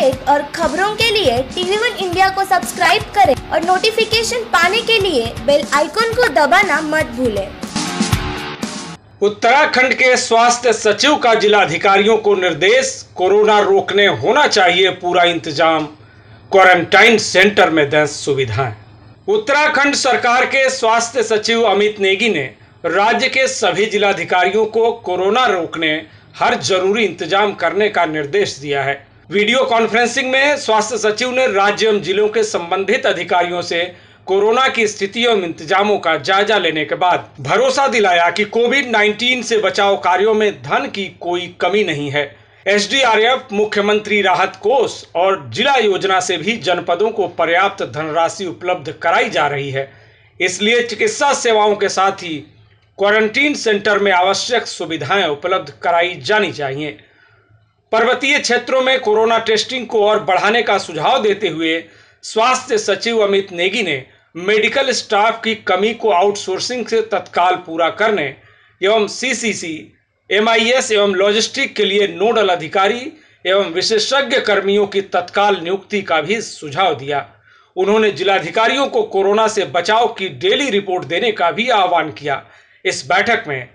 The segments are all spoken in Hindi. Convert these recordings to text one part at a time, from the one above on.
अपडेट और खबरों के लिए टीवी वन इंडिया को सब्सक्राइब करें और नोटिफिकेशन पाने के लिए बेल आइकॉन को दबाना मत भूलें। उत्तराखंड के स्वास्थ्य सचिव का जिलाधिकारियों को निर्देश कोरोना रोकने होना चाहिए पूरा इंतजाम क्वारंटाइन सेंटर में दें सुविधाएं उत्तराखंड सरकार के स्वास्थ्य सचिव अमित नेगी ने राज्य के सभी जिलाधिकारियों को कोरोना रोकने हर जरूरी इंतजाम करने का निर्देश दिया है वीडियो कॉन्फ्रेंसिंग में स्वास्थ्य सचिव ने राज्य एवं जिलों के संबंधित अधिकारियों से कोरोना की स्थिति एवं इंतजामों का जायजा लेने के बाद भरोसा दिलाया कि कोविड 19 से बचाव कार्यों में धन की कोई कमी नहीं है एसडीआरएफ मुख्यमंत्री राहत कोष और जिला योजना से भी जनपदों को पर्याप्त धनराशि उपलब्ध कराई जा रही है इसलिए चिकित्सा सेवाओं के साथ ही क्वारंटीन सेंटर में आवश्यक सुविधाएं उपलब्ध कराई जानी चाहिए पर्वतीय क्षेत्रों में कोरोना टेस्टिंग को और बढ़ाने का सुझाव देते हुए स्वास्थ्य सचिव अमित नेगी ने मेडिकल स्टाफ की कमी को आउटसोर्सिंग से तत्काल पूरा करने एवं सीसीसी एमआईएस एवं लॉजिस्टिक के लिए नोडल अधिकारी एवं विशेषज्ञ कर्मियों की तत्काल नियुक्ति का भी सुझाव दिया उन्होंने जिलाधिकारियों को कोरोना से बचाव की डेली रिपोर्ट देने का भी आह्वान किया इस बैठक में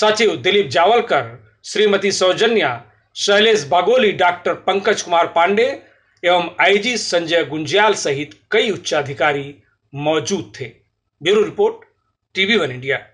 सचिव दिलीप जावलकर श्रीमती सौजन्या शैलेश बागोली डॉक्टर पंकज कुमार पांडे एवं आईजी संजय गुंजियाल सहित कई उच्चाधिकारी मौजूद थे bureau report TV one India